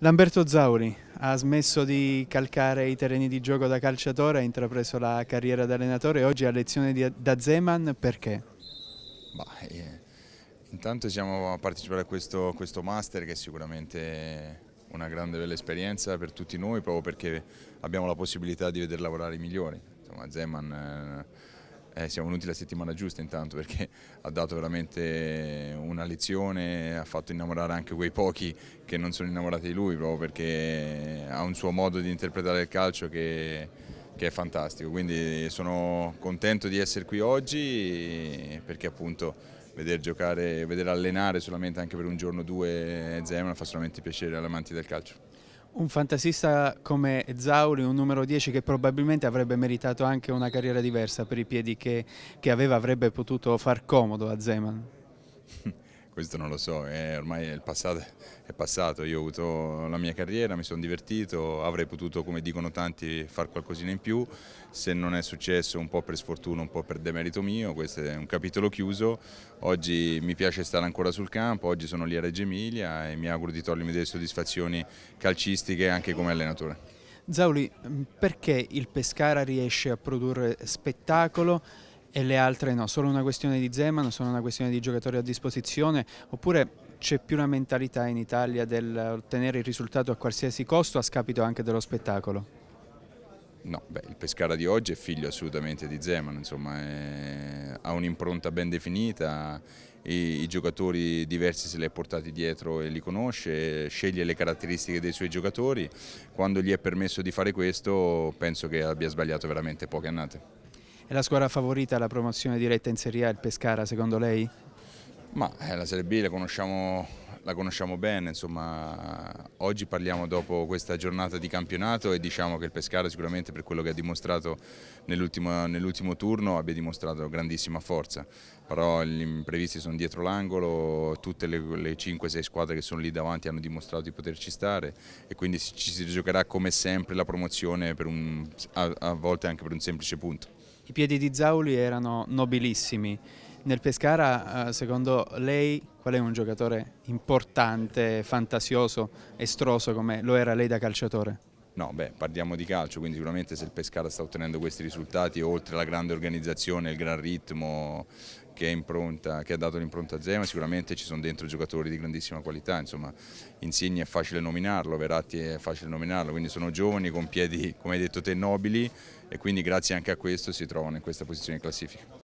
Lamberto Zauri ha smesso di calcare i terreni di gioco da calciatore, ha intrapreso la carriera da allenatore e oggi ha lezione di, da Zeman perché? Bah, eh, intanto siamo a partecipare a questo, questo master che è sicuramente una grande bella esperienza per tutti noi proprio perché abbiamo la possibilità di vedere lavorare i migliori. Insomma, Zeman... Eh, eh, siamo venuti la settimana giusta intanto perché ha dato veramente una lezione, ha fatto innamorare anche quei pochi che non sono innamorati di lui proprio perché ha un suo modo di interpretare il calcio che, che è fantastico, quindi sono contento di essere qui oggi perché appunto vedere giocare, vedere allenare solamente anche per un giorno o due Zeman fa solamente piacere agli amanti del calcio. Un fantasista come Zauri, un numero 10 che probabilmente avrebbe meritato anche una carriera diversa per i piedi che, che aveva, avrebbe potuto far comodo a Zeman. questo non lo so, è ormai il passato è passato, io ho avuto la mia carriera, mi sono divertito, avrei potuto come dicono tanti fare qualcosina in più, se non è successo un po' per sfortuna, un po' per demerito mio, questo è un capitolo chiuso, oggi mi piace stare ancora sul campo, oggi sono lì a Reggio Emilia e mi auguro di togliermi delle soddisfazioni calcistiche anche come allenatore. Zauli, perché il Pescara riesce a produrre spettacolo? e le altre no, solo una questione di Zeman, solo una questione di giocatori a disposizione, oppure c'è più la mentalità in Italia dell'ottenere il risultato a qualsiasi costo a scapito anche dello spettacolo? No, beh, il Pescara di oggi è figlio assolutamente di Zeman, insomma, è... ha un'impronta ben definita, i, i, giocatori diversi se li ha portati dietro e li conosce, sceglie le caratteristiche dei suoi giocatori, quando gli è permesso di fare questo penso che abbia sbagliato veramente poche annate. È la squadra favorita alla promozione diretta in Serie A il Pescara secondo lei? Ma eh, la Serie B la conosciamo, la conosciamo bene, insomma, oggi parliamo dopo questa giornata di campionato e diciamo che il Pescara sicuramente per quello che ha dimostrato nell'ultimo nell turno abbia dimostrato grandissima forza, però gli imprevisti sono dietro l'angolo, tutte le, le 5-6 squadre che sono lì davanti hanno dimostrato di poterci stare e quindi ci si giocherà come sempre la promozione un, a, a volte anche per un semplice punto. I piedi di Zauli erano nobilissimi. Nel Pescara, eh, secondo lei, qual è un giocatore importante, fantasioso, estroso come lo era lei da calciatore? No, beh, parliamo di calcio, quindi sicuramente se il Pescara sta ottenendo questi risultati, oltre alla grande organizzazione, il gran ritmo, che, impronta, che ha dato l'impronta a Zema, sicuramente ci sono dentro giocatori di grandissima qualità, insomma Insigne è facile nominarlo, Verratti è facile nominarlo, quindi sono giovani con piedi, come hai detto te, nobili e quindi grazie anche a questo si trovano in questa posizione classifica.